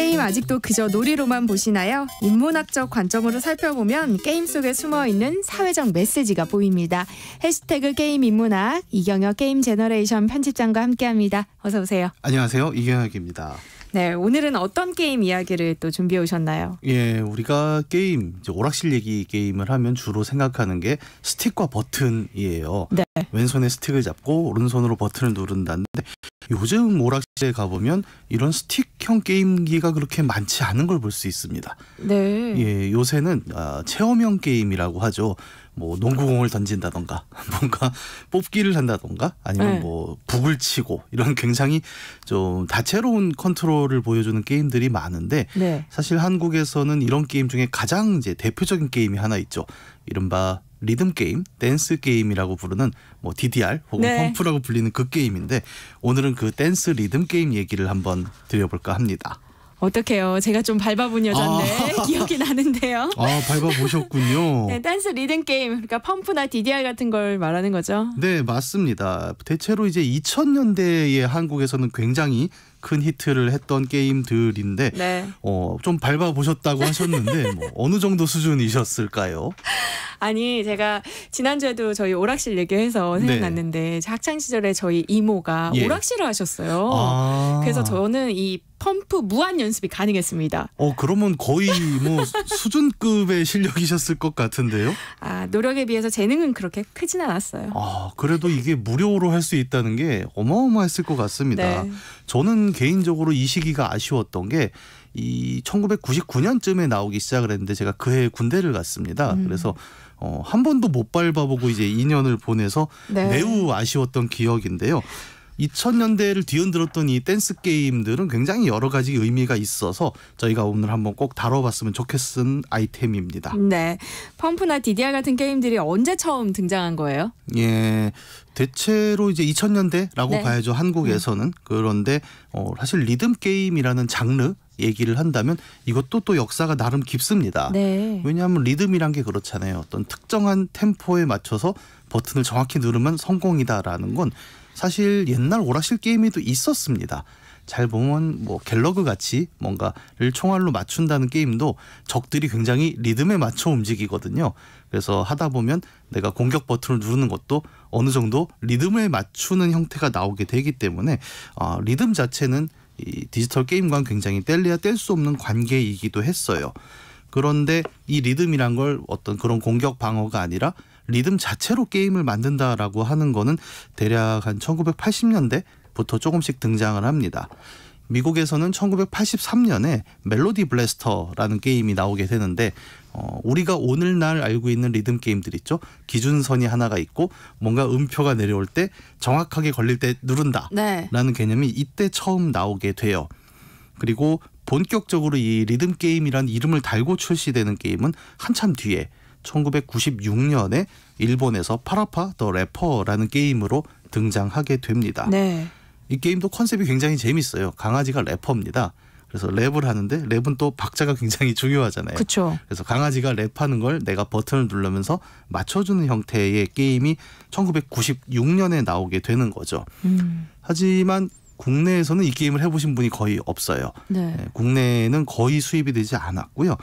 게임 아직도 그저 놀이로만 보시나요? 인문학적 관점으로 살펴보면 게임 속에 숨어 있는 사회적 메시지가 보입니다. 해시태그 게임 인문학 이경혁 게임 제너레이션 편집장과 함께합니다. 어서 오세요. 안녕하세요 이경혁입니다. 네, 오늘은 어떤 게임 이야기를 또 준비해 오셨나요? 예, 우리가 게임 이제 오락실 얘기 게임을 하면 주로 생각하는 게 스틱과 버튼이에요. 네. 왼손에 스틱을 잡고 오른손으로 버튼을 누른다는데 요즘 오락실에 가보면 이런 스틱형 게임기가 그렇게 많지 않은 걸 볼 수 있습니다. 네. 예, 요새는 아, 체험형 게임이라고 하죠. 뭐 농구공을 던진다던가 뭔가 뽑기를 한다던가 아니면 네. 뭐 북을 치고 이런 굉장히 좀 다채로운 컨트롤을 보여주는 게임들이 많은데 네. 사실 한국에서는 이런 게임 중에 가장 이제 대표적인 게임이 하나 있죠. 이른바 리듬 게임, 댄스 게임이라고 부르는 뭐 DDR 혹은 네. 펌프라고 불리는 그 게임인데 오늘은 그 댄스 리듬 게임 얘기를 한번 드려볼까 합니다. 어떡해요. 제가 좀 밟아본 여잔데 아. 기억이 나는데요. 아 밟아보셨군요. 네, 댄스 리듬 게임 그러니까 펌프나 DDR 같은 걸 말하는 거죠. 네 맞습니다. 대체로 이제 2 0 0 0년대에 한국에서는 굉장히 큰 히트를 했던 게임들인데 네. 어, 좀 밟아 보셨다고 하셨는데 뭐 어느 정도 수준이셨을까요? 아니 제가 지난주에도 저희 오락실 얘기해서 네. 생각났는데 네. 학창 시절에 저희 이모가 예. 오락실을 하셨어요. 아. 그래서 저는 이 펌프 무한 연습이 가능했습니다. 어 그러면 거의 뭐 수준급의 실력이셨을 것 같은데요? 아 노력에 비해서 재능은 그렇게 크진 않았어요. 아 그래도 이게 무료로 할 수 있다는 게 어마어마했을 것 같습니다. 네. 저는 개인적으로 이 시기가 아쉬웠던 게이 1999년쯤에 나오기 시작을 했는데 제가 그해 군대를 갔습니다. 음. 그래서 어, 한 번도 못 밟아보고 이제 2년을 보내서 네. 매우 아쉬웠던 기억인데요. 2000년대를 뒤흔들었던 이 댄스 게임들은 굉장히 여러 가지 의미가 있어서 저희가 오늘 한번 꼭 다뤄봤으면 좋겠은 아이템입니다. 네. 펌프나 DDR 같은 게임들이 언제 처음 등장한 거예요? 예. 대체로 이제 2000년대라고 네. 봐야죠. 한국에서는. 음. 그런데 어, 사실 리듬 게임이라는 장르 얘기를 한다면 이것도 또 역사가 나름 깊습니다. 네. 왜냐하면 리듬이란 게 그렇잖아요. 어떤 특정한 템포에 맞춰서 버튼을 정확히 누르면 성공이다라는 건 사실 옛날 오락실 게임에도 있었습니다. 잘 보면 뭐 갤러그 같이 뭔가를 총알로 맞춘다는 게임도 적들이 굉장히 리듬에 맞춰 움직이거든요. 그래서 하다 보면 내가 공격 버튼을 누르는 것도 어느 정도 리듬에 맞추는 형태가 나오게 되기 때문에 어, 리듬 자체는 이 디지털 게임과는 굉장히 뗄래야 뗄 수 없는 관계이기도 했어요. 그런데 이 리듬이란 걸 어떤 그런 공격 방어가 아니라 리듬 자체로 게임을 만든다라고 하는 거는 대략 한 1980년대부터 조금씩 등장을 합니다. 미국에서는 1983년에 멜로디 블래스터라는 게임이 나오게 되는데 어, 우리가 오늘날 알고 있는 리듬 게임들 있죠. 기준선이 하나가 있고 뭔가 음표가 내려올 때 정확하게 걸릴 때 누른다라는 네. 개념이 이때 처음 나오게 돼요. 그리고 본격적으로 이 리듬 게임이란 이름을 달고 출시되는 게임은 한참 뒤에 1996년에 일본에서 파라파 더 래퍼라는 게임으로 등장하게 됩니다. 네. 이 게임도 컨셉이 굉장히 재밌어요. 강아지가 래퍼입니다. 그래서 랩을 하는데 랩은 또 박자가 굉장히 중요하잖아요. 그쵸. 그래서 강아지가 랩하는 걸 내가 버튼을 눌르면서 맞춰주는 형태의 게임이 1996년에 나오게 되는 거죠. 음. 하지만 국내에서는 이 게임을 해보신 분이 거의 없어요. 네. 네 국내에는 거의 수입이 되지 않았고요.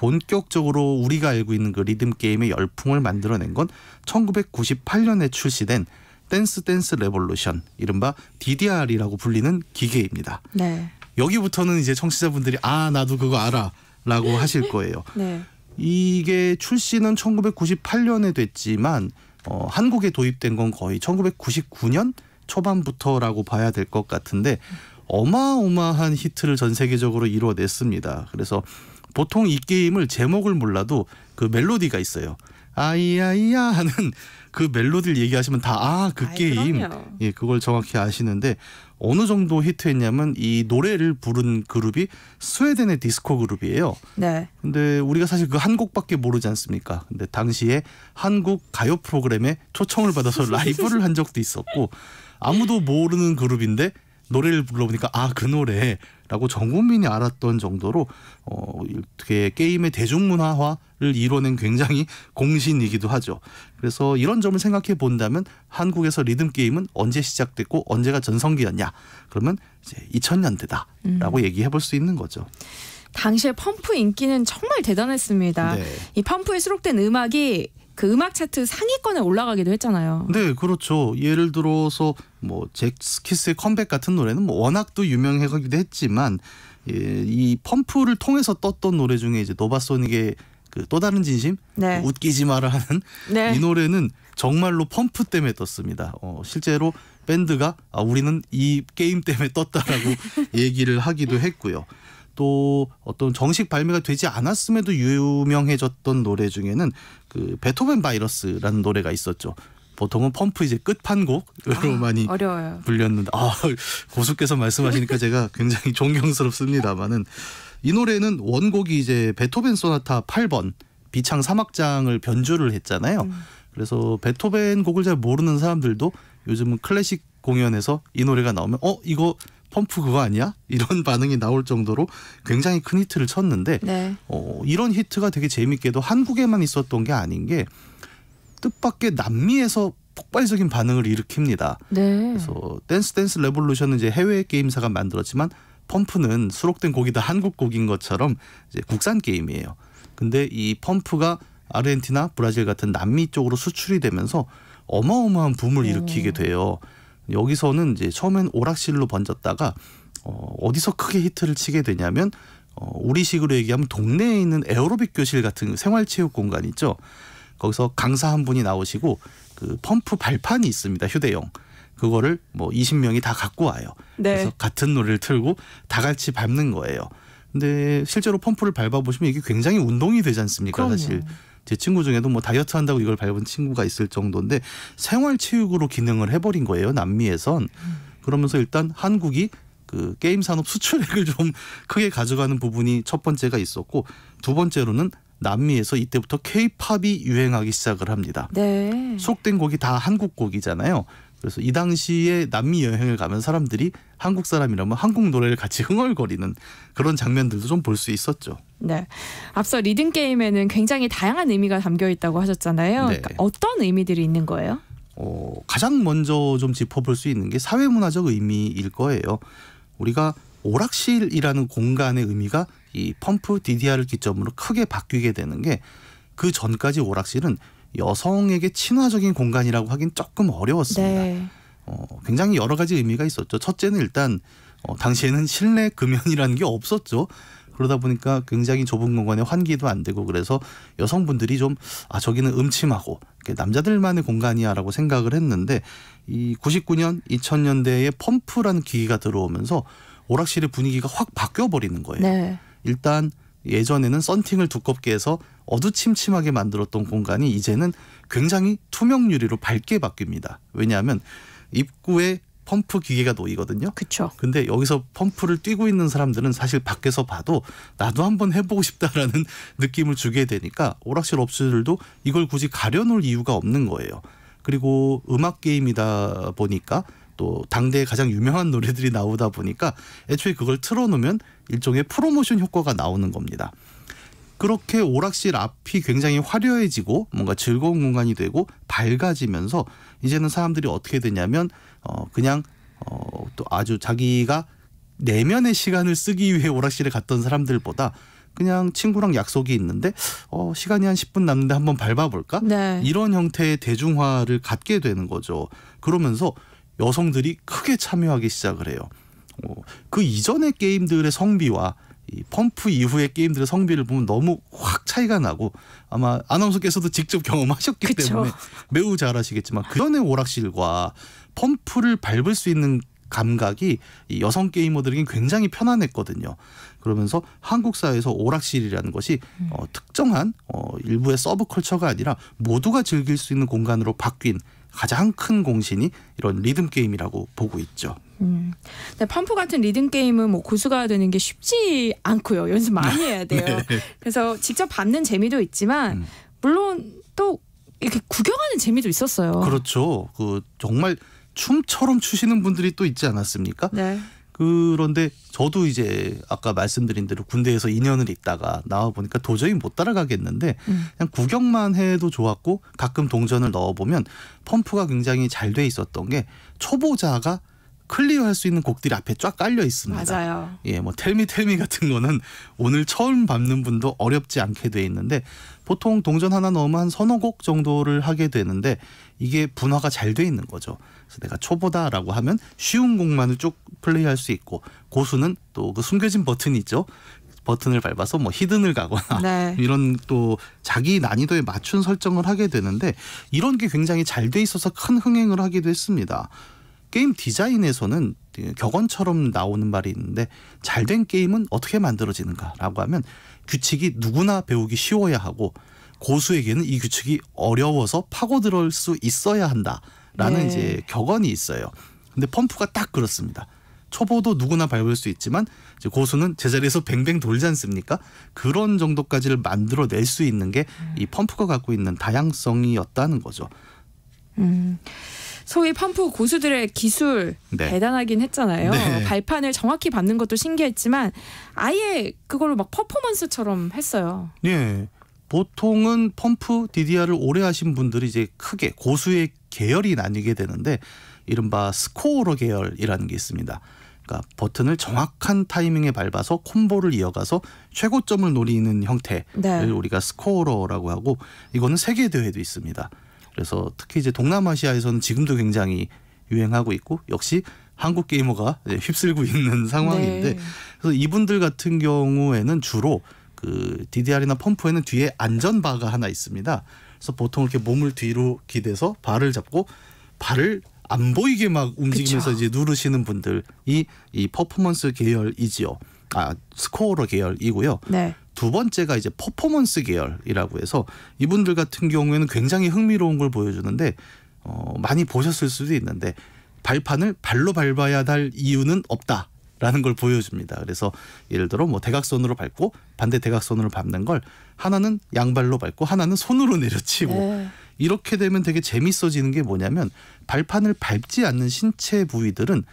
본격적으로 우리가 알고 있는 그 리듬 게임의 열풍을 만들어낸 건 1998년에 출시된 댄스 댄스 레볼루션 이른바 DDR이라고 불리는 기계입니다. 네. 여기부터는 이제 청취자분들이 아 나도 그거 알아라고 하실 거예요. 네. 이게 출시는 1998년에 됐지만 어, 한국에 도입된 건 거의 1999년 초반부터라고 봐야 될 것 같은데 어마어마한 히트를 전 세계적으로 이루어냈습니다 그래서 보통 이 게임을 제목을 몰라도 그 멜로디가 있어요. 아이야이야 하는 그 멜로디를 얘기하시면 다 아 그 게임 그럼요. 예 그걸 정확히 아시는데 어느 정도 히트했냐면 이 노래를 부른 그룹이 스웨덴의 디스코 그룹이에요. 네. 근데 우리가 사실 그 한 곡밖에 모르지 않습니까? 근데 당시에 한국 가요 프로그램에 초청을 받아서 라이브를 한 적도 있었고 아무도 모르는 그룹인데 노래를 불러보니까 아 그 노래라고 전 국민이 알았던 정도로 어 이렇게 게임의 대중문화화를 이뤄낸 굉장히 공신이기도 하죠. 그래서 이런 점을 생각해 본다면 한국에서 리듬 게임은 언제 시작됐고 언제가 전성기였냐? 그러면 이제 2000년대다라고 음. 얘기해 볼 수 있는 거죠. 당시에 펌프 인기는 정말 대단했습니다. 네. 이 펌프에 수록된 음악이 그 음악 차트 상위권에 올라가기도 했잖아요. 네, 그렇죠. 예를 들어서 뭐 잭스키스의 컴백 같은 노래는 뭐 워낙 또 유명해가기도 했지만 예, 이 펌프를 통해서 떴던 노래 중에 이제 노바소닉의 그 또 다른 진심 네. 그 웃기지 마라 하는 네. 이 노래는 정말로 펌프 때문에 떴습니다. 어, 실제로 밴드가 아, 우리는 이 게임 때문에 떴다라고 얘기를 하기도 했고요. 또 어떤 정식 발매가 되지 않았음에도 유명해졌던 노래 중에는 그 베토벤 바이러스라는 노래가 있었죠. 보통은 펌프 이제 끝판곡으로 아, 많이 어려워요. 불렸는데 아 고수께서 말씀하시니까 제가 굉장히 존경스럽습니다만은 이 노래는 원곡이 이제 베토벤 소나타 8번 비창 사막장을 변주를 했잖아요. 음. 그래서 베토벤 곡을 잘 모르는 사람들도 요즘은 클래식 공연에서 이 노래가 나오면 어 이거 펌프 그거 아니야? 이런 반응이 나올 정도로 굉장히 큰 히트를 쳤는데 네. 어, 이런 히트가 되게 재밌게도 한국에만 있었던 게 아닌 게 뜻밖의 남미에서 폭발적인 반응을 일으킵니다. 네. 그래서 댄스 댄스 레볼루션은 이제 해외 게임사가 만들었지만 펌프는 수록된 곡이 다 한국 곡인 것처럼 이제 국산 게임이에요. 근데 이 펌프가 아르헨티나, 브라질 같은 남미 쪽으로 수출이 되면서 어마어마한 붐을 네. 일으키게 돼요. 여기서는 이제 처음엔 오락실로 번졌다가 어, 어디서 크게 히트를 치게 되냐면 어, 우리식으로 얘기하면 동네에 있는 에어로빅 교실 같은 생활체육 공간 있죠. 거기서 강사 한 분이 나오시고 그 펌프 발판이 있습니다. 휴대용. 그거를 뭐 20명이 다 갖고 와요. 네. 그래서 같은 노래를 틀고 다 같이 밟는 거예요. 근데 실제로 펌프를 밟아 보시면 이게 굉장히 운동이 되지 않습니까? 그럼요. 사실 제 친구 중에도 뭐 다이어트 한다고 이걸 밟은 친구가 있을 정도인데 생활 체육으로 기능을 해버린 거예요. 남미에선 그러면서 일단 한국이 그 게임 산업 수출액을 좀 크게 가져가는 부분이 첫 번째가 있었고 두 번째로는 남미에서 이때부터 케이팝이 유행하기 시작을 합니다. 네. 수된 곡이 다 한국 곡이잖아요. 그래서 이 당시에 남미 여행을 가면 사람들이 한국 사람이라면 한국 노래를 같이 흥얼거리는 그런 장면들도 좀 볼 수 있었죠. 네. 앞서 리듬 게임에는 굉장히 다양한 의미가 담겨 있다고 하셨잖아요. 네. 그러니까 어떤 의미들이 있는 거예요? 어, 가장 먼저 좀 짚어볼 수 있는 게 사회문화적 의미일 거예요. 우리가 오락실이라는 공간의 의미가 이 펌프 DDR을 기점으로 크게 바뀌게 되는 게 그 전까지 오락실은 여성에게 친화적인 공간이라고 하긴 조금 어려웠습니다. 네. 어, 굉장히 여러 가지 의미가 있었죠. 첫째는 일단 어, 당시에는 실내 금연이라는 게 없었죠. 그러다 보니까 굉장히 좁은 공간에 환기도 안 되고 그래서 여성분들이 좀아 저기는 음침하고 남자들만의 공간이야라고 생각을 했는데 이 99년 2000년대에 펌프라는 기기가 들어오면서 오락실의 분위기가 확 바뀌어 버리는 거예요. 네. 일단 예전에는 썬팅을 두껍게 해서 어두침침하게 만들었던 공간이 이제는 굉장히 투명 유리로 밝게 바뀝니다. 왜냐하면 입구에 펌프 기계가 놓이거든요. 그렇죠. 근데 여기서 펌프를 뛰고 있는 사람들은 사실 밖에서 봐도 나도 한번 해보고 싶다라는 느낌을 주게 되니까 오락실 업주들도 이걸 굳이 가려놓을 이유가 없는 거예요. 그리고 음악 게임이다 보니까 또 당대에 가장 유명한 노래들이 나오다 보니까 애초에 그걸 틀어놓으면 일종의 프로모션 효과가 나오는 겁니다. 그렇게 오락실 앞이 굉장히 화려해지고 뭔가 즐거운 공간이 되고 밝아지면서 이제는 사람들이 어떻게 되냐면 어 그냥 어 또 아주 자기가 내면의 시간을 쓰기 위해 오락실에 갔던 사람들보다 그냥 친구랑 약속이 있는데 어 시간이 한 10분 남는데 한번 밟아볼까 네. 이런 형태의 대중화를 갖게 되는 거죠. 그러면서 여성들이 크게 참여하기 시작을 해요. 어, 그 이전의 게임들의 성비와 펌프 이후의 게임들의 성비를 보면 너무 확 차이가 나고 아마 아나운서께서도 직접 경험하셨기 그쵸. 때문에 매우 잘 아시겠지만 그전의 오락실과 펌프를 밟을 수 있는 감각이 여성 게이머들에게 굉장히 편안했거든요. 그러면서 한국 사회에서 오락실이라는 것이 음. 어, 특정한 어, 일부의 서브컬처가 아니라 모두가 즐길 수 있는 공간으로 바뀐 가장 큰 공신이 이런 리듬 게임이라고 보고 있죠. 음. 네, 펌프 같은 리듬 게임은 뭐 고수가 되는 게 쉽지 않고요. 연습 많이 네. 해야 돼요. 네. 그래서 직접 밟는 재미도 있지만 음. 물론 또 이렇게 구경하는 재미도 있었어요. 그렇죠. 그 정말 춤처럼 추시는 분들이 또 있지 않았습니까? 네. 그런데 저도 이제 아까 말씀드린 대로 군대에서 2년을 있다가 나와 보니까 도저히 못 따라가겠는데 음. 그냥 구경만 해도 좋았고 가끔 동전을 넣어 보면 펌프가 굉장히 잘 돼 있었던 게 초보자가 클리어할 수 있는 곡들이 앞에 쫙 깔려 있습니다. 맞아요. 예, 뭐 텔미 텔미 같은 거는 오늘 처음 밟는 분도 어렵지 않게 돼 있는데 보통 동전 하나 넣으면 한 서너 곡 정도를 하게 되는데 이게 분화가 잘 돼 있는 거죠. 그래서 내가 초보다라고 하면 쉬운 곡만을 쭉 플레이할 수 있고 고수는 또 그 숨겨진 버튼이 있죠. 버튼을 밟아서 뭐 히든을 가거나 네. 이런 또 자기 난이도에 맞춘 설정을 하게 되는데 이런 게 굉장히 잘 돼 있어서 큰 흥행을 하기도 했습니다. 게임 디자인에서는 격언처럼 나오는 말이 있는데 잘된 게임은 어떻게 만들어지는가라고 하면 규칙이 누구나 배우기 쉬워야 하고 고수에게는 이 규칙이 어려워서 파고들을 수 있어야 한다라는 네. 이제 격언이 있어요. 근데 펌프가 딱 그렇습니다. 초보도 누구나 밟을 수 있지만 고수는 제자리에서 뱅뱅 돌지 않습니까? 그런 정도까지를 만들어낼 수 있는 게 이 펌프가 갖고 있는 다양성이었다는 거죠. 음. 소위 펌프 고수들의 기술 네. 대단하긴 했잖아요. 네. 발판을 정확히 받는 것도 신기했지만 아예 그걸로 막 퍼포먼스처럼 했어요. 예. 보통은 펌프 DDR을 오래 하신 분들이 이제 크게 고수의 계열이 나뉘게 되는데 이른바 스코어러 계열이라는 게 있습니다. 그러니까 버튼을 정확한 타이밍에 밟아서 콤보를 이어가서 최고점을 노리는 형태를 네. 우리가 스코어러라고 하고 이거는 세계 대회도 있습니다. 그래서 특히 이제 동남아시아에서는 지금도 굉장히 유행하고 있고 역시 한국 게이머가 휩쓸고 있는 상황인데 네. 그래서 이분들 같은 경우에는 주로 그 DDR이나 펌프에는 뒤에 안전 바가 하나 있습니다. 그래서 보통 이렇게 몸을 뒤로 기대서 발을 잡고 발을 안 보이게 막 움직이면서 그쵸. 이제 누르시는 분들이 이 퍼포먼스 계열이지요. 아 스코어러 계열이고요. 네. 두 번째가 이제 퍼포먼스 계열이라고 해서 이분들 같은 경우에는 굉장히 흥미로운 걸 보여주는데 어, 많이 보셨을 수도 있는데 발판을 발로 밟아야 할 이유는 없다. 라는 걸 보여줍니다. 그래서 예를 들어 뭐 대각선으로 밟고 반대 대각선으로 밟는 걸 하나는 양발로 밟고 하나는 손으로 내려치고 네. 이렇게 되면 되게 재밌어지는 게 뭐냐면 발판을 밟지 않는 신체 부위들은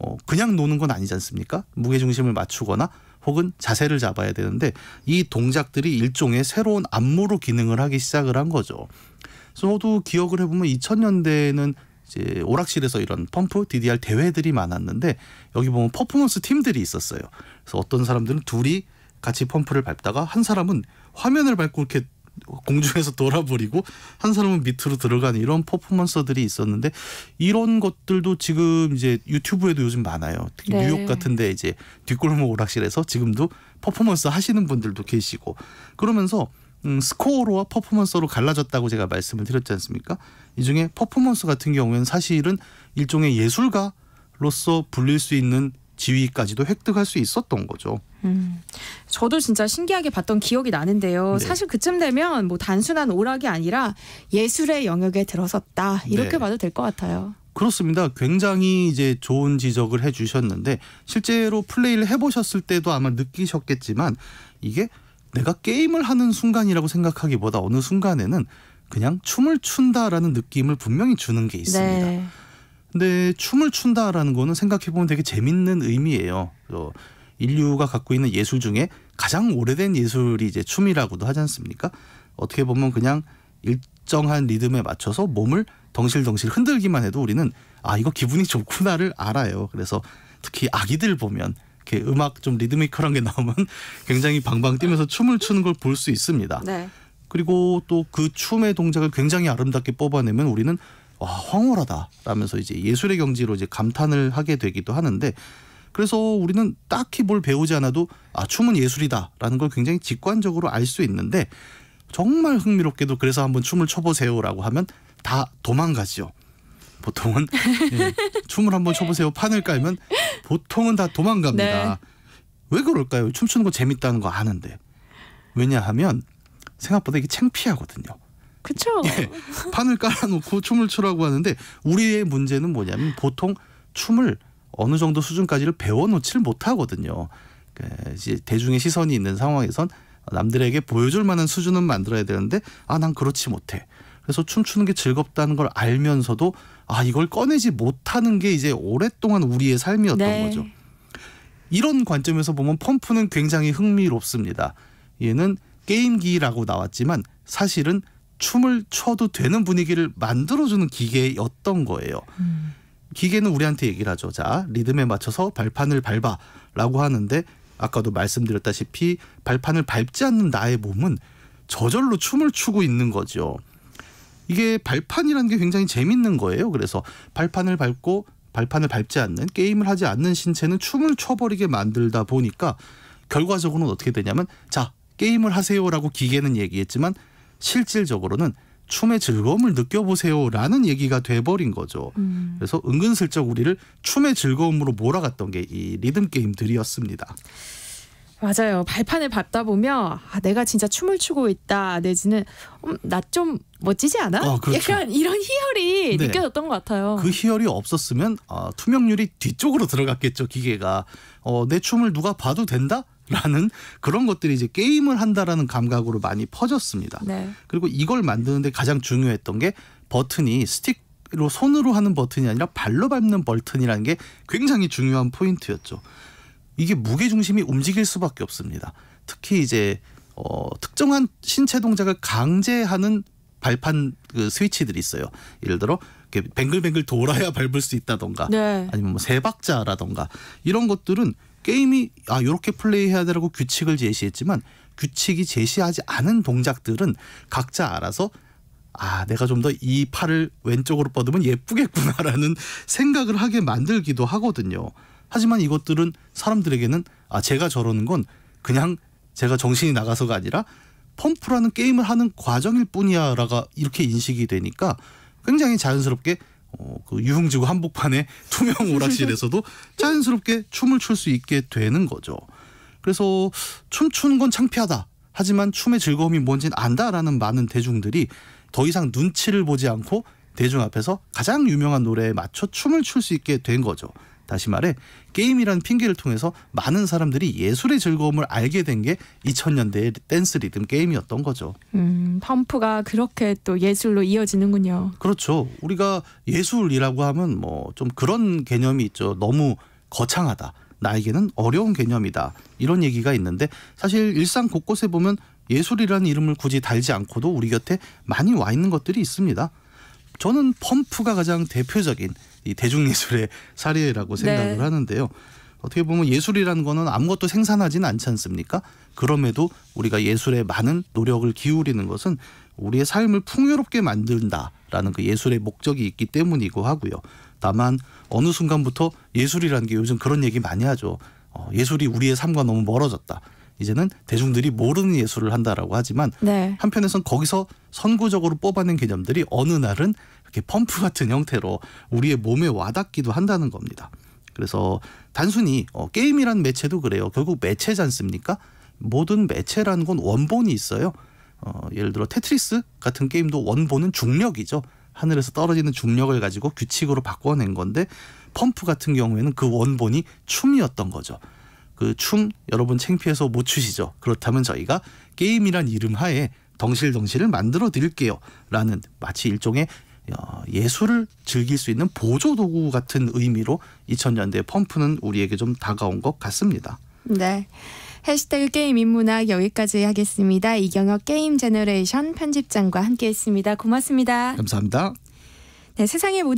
어 그냥 노는 건 아니지 않습니까? 무게 중심을 맞추거나 혹은 자세를 잡아야 되는데 이 동작들이 일종의 새로운 안무로 기능을 하기 시작을 한 거죠. 저도 기억을 해보면 2000년대에는 이제 오락실에서 이런 펌프 DDR 대회들이 많았는데 여기 보면 퍼포먼스 팀들이 있었어요. 그래서 어떤 사람들은 둘이 같이 펌프를 밟다가 한 사람은 화면을 밟고 이렇게 공중에서 돌아버리고 한 사람은 밑으로 들어가는 이런 퍼포먼서들이 있었는데 이런 것들도 지금 이제 유튜브에도 요즘 많아요. 특히 네. 뉴욕 같은데 이제 뒷골목 오락실에서 지금도 퍼포먼스 하시는 분들도 계시고 그러면서 음, 스코어로와 퍼포먼서로 갈라졌다고 제가 말씀을 드렸지 않습니까? 이 중에 퍼포먼스 같은 경우에는 사실은 일종의 예술가로서 불릴 수 있는 지위까지도 획득할 수 있었던 거죠. 음, 저도 진짜 신기하게 봤던 기억이 나는데요. 네. 사실 그쯤 되면 뭐 단순한 오락이 아니라 예술의 영역에 들어섰다 이렇게 네. 봐도 될 것 같아요. 그렇습니다. 굉장히 이제 좋은 지적을 해주셨는데 실제로 플레이를 해보셨을 때도 아마 느끼셨겠지만 이게 내가 게임을 하는 순간이라고 생각하기보다 어느 순간에는 그냥 춤을 춘다라는 느낌을 분명히 주는 게 있습니다. 네. 근데 춤을 춘다라는 거는 생각해 보면 되게 재밌는 의미예요. 어, 인류가 갖고 있는 예술 중에 가장 오래된 예술이 이제 춤이라고도 하지 않습니까? 어떻게 보면 그냥 일정한 리듬에 맞춰서 몸을 덩실덩실 흔들기만 해도 우리는 아 이거 기분이 좋구나를 알아요. 그래서 특히 아기들 보면 이렇게 음악 좀 리드미컬한 게 나오면 굉장히 방방 뛰면서 춤을 추는 걸 볼 수 있습니다. 네. 그리고 또 그 춤의 동작을 굉장히 아름답게 뽑아내면 우리는 와, 황홀하다라면서 이제 예술의 경지로 이제 감탄을 하게 되기도 하는데 그래서 우리는 딱히 뭘 배우지 않아도 아 춤은 예술이다라는 걸 굉장히 직관적으로 알 수 있는데 정말 흥미롭게도 그래서 한번 춤을 춰보세요라고 하면 다 도망가지요. 보통은 예, 춤을 한번 춰보세요 판을 깔면 보통은 다 도망갑니다. 네. 왜 그럴까요? 춤추는 거 재밌다는 거 아는데 왜냐하면 생각보다 이게 창피하거든요. 그렇죠. 예, 판을 깔아놓고 춤을 추라고 하는데 우리의 문제는 뭐냐면 보통 춤을 어느 정도 수준까지를 배워놓지를 못하거든요. 그 대중의 시선이 있는 상황에선 남들에게 보여줄 만한 수준은 만들어야 되는데 아 난 그렇지 못해. 그래서 춤추는 게 즐겁다는 걸 알면서도 아 이걸 꺼내지 못하는 게 이제 오랫동안 우리의 삶이었던 네. 거죠. 이런 관점에서 보면 펌프는 굉장히 흥미롭습니다. 얘는 게임기라고 나왔지만 사실은 춤을 춰도 되는 분위기를 만들어주는 기계였던 거예요. 음. 기계는 우리한테 얘기를 하죠. 자, 리듬에 맞춰서 발판을 밟아 라고 하는데 아까도 말씀드렸다시피 발판을 밟지 않는 나의 몸은 저절로 춤을 추고 있는 거죠. 이게 발판이라는 게 굉장히 재밌는 거예요. 그래서 발판을 밟고 발판을 밟지 않는 게임을 하지 않는 신체는 춤을 춰버리게 만들다 보니까 결과적으로는 어떻게 되냐면 자 게임을 하세요라고 기계는 얘기했지만 실질적으로는 춤의 즐거움을 느껴보세요라는 얘기가 돼버린 거죠. 음. 그래서 은근슬쩍 우리를 춤의 즐거움으로 몰아갔던 게 이 리듬 게임들이었습니다. 맞아요. 발판을 밟다 보면 아, 내가 진짜 춤을 추고 있다 내지는 음, 나좀 멋지지 않아? 어, 그렇죠. 약간 이런 희열이 네. 느껴졌던 것 같아요. 그 희열이 없었으면 어, 투명률이 뒤쪽으로 들어갔겠죠 기계가. 어, 내 춤을 누가 봐도 된다? 라는 그런 것들이 이제 게임을 한다라는 감각으로 많이 퍼졌습니다. 네. 그리고 이걸 만드는데 가장 중요했던 게 버튼이 스틱로 손으로 하는 버튼이 아니라 발로 밟는 버튼이라는 게 굉장히 중요한 포인트였죠. 이게 무게 중심이 움직일 수밖에 없습니다. 특히 이제 어, 특정한 신체 동작을 강제하는 발판 그 스위치들이 있어요. 예를 들어 이렇게 뱅글뱅글 돌아야 밟을 수 있다던가 네. 아니면 뭐 세박자라던가 이런 것들은 게임이 아 이렇게 플레이해야 되라고 규칙을 제시했지만 규칙이 제시하지 않은 동작들은 각자 알아서 아 내가 좀 더 이 팔을 왼쪽으로 뻗으면 예쁘겠구나라는 생각을 하게 만들기도 하거든요. 하지만 이것들은 사람들에게는 아 제가 저러는 건 그냥 제가 정신이 나가서가 아니라 펌프라는 게임을 하는 과정일 뿐이야라가 이렇게 인식이 되니까 굉장히 자연스럽게 어, 그 유흥지구 한복판의 투명 오락실에서도 자연스럽게 춤을 출 수 있게 되는 거죠. 그래서 춤추는 건 창피하다. 하지만 춤의 즐거움이 뭔진 안다라는 많은 대중들이 더 이상 눈치를 보지 않고 대중 앞에서 가장 유명한 노래에 맞춰 춤을 출 수 있게 된 거죠. 다시 말해 게임이란 핑계를 통해서 많은 사람들이 예술의 즐거움을 알게 된 게 2000년대의 댄스 리듬 게임이었던 거죠. 음, 펌프가 그렇게 또 예술로 이어지는군요. 그렇죠. 우리가 예술이라고 하면 뭐 좀 그런 개념이 있죠. 너무 거창하다. 나에게는 어려운 개념이다. 이런 얘기가 있는데 사실 일상 곳곳에 보면 예술이라는 이름을 굳이 달지 않고도 우리 곁에 많이 와 있는 것들이 있습니다. 저는 펌프가 가장 대표적인 이 대중예술의 사례라고 네. 생각을 네. 하는데요. 어떻게 보면 예술이라는 거는 아무것도 생산하진 않지 않습니까? 그럼에도 우리가 예술에 많은 노력을 기울이는 것은 우리의 삶을 풍요롭게 만든다라는 그 예술의 목적이 있기 때문이고 하고요. 다만 어느 순간부터 예술이라는 게 요즘 그런 얘기 많이 하죠. 어, 예술이 우리의 삶과 너무 멀어졌다. 이제는 대중들이 모르는 예술을 한다라고 하지만 네. 한편에선 거기서 선구적으로 뽑아낸 개념들이 어느 날은 이렇게 펌프 같은 형태로 우리의 몸에 와닿기도 한다는 겁니다. 그래서 단순히 어, 게임이란 매체도 그래요. 결국 매체지 않습니까? 모든 매체라는 건 원본이 있어요. 어, 예를 들어 테트리스 같은 게임도 원본은 중력이죠. 하늘에서 떨어지는 중력을 가지고 규칙으로 바꿔낸 건데 펌프 같은 경우에는 그 원본이 춤이었던 거죠. 그춤 여러분 창피해서 못 추시죠. 그렇다면 저희가 게임이란 이름 하에 덩실덩실을 만들어 드릴게요. 라는 마치 일종의 어, 예술을 즐길 수 있는 보조 도구 같은 의미로 2000년대 펌프는 우리에게 좀 다가온 것 같습니다. 네. 해시태그 게임 인문학 여기까지 하겠습니다. 이경혁 게임 제너레이션 편집장과 함께했습니다. 고맙습니다. 감사합니다. 네, 세상의 모든